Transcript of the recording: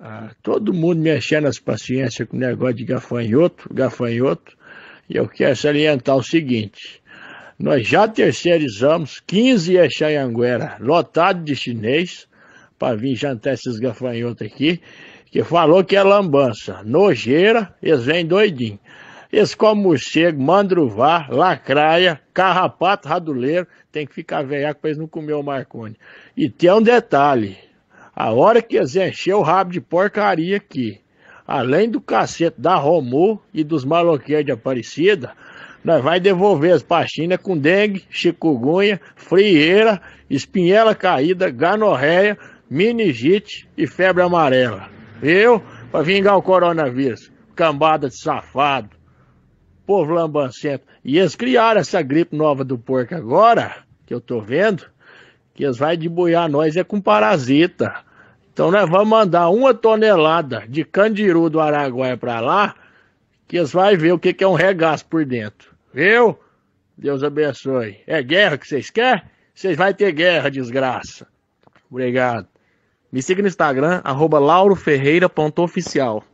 Ah, todo mundo me enchendo as paciências com o negócio de gafanhoto, gafanhoto, e eu quero salientar o seguinte: nós já terceirizamos 15 Exayanguera lotado de chinês para vir jantar esses gafanhotos aqui, que falou que é lambança, nojeira, eles vêm doidinho. Eles comem morcego, mandruvá, lacraia, carrapato, raduleiro, tem que ficar veiaco para eles não comer o Marconi. E tem um detalhe, a hora que eles encher o rabo de porcaria aqui, além do cacete da Romu e dos maloqueiros de Aparecida, nós vai devolver as pastinhas com dengue, chikungunya, frieira, espinhela caída, ganorreia, meningite e febre amarela. Eu, para vingar o coronavírus, cambada de safado, povo lambancento. E eles criaram essa gripe nova do porco agora, que eu tô vendo, que eles vai de boiar nós é com parasita. Então nós vamos mandar uma tonelada de candiru do Araguaia para lá, que eles vai ver o que, que é um regaço por dentro. Viu? Deus abençoe. É guerra que vocês querem? Vocês vão ter guerra, desgraça. Obrigado. Me siga no Instagram, arroba lauroferreira.oficial.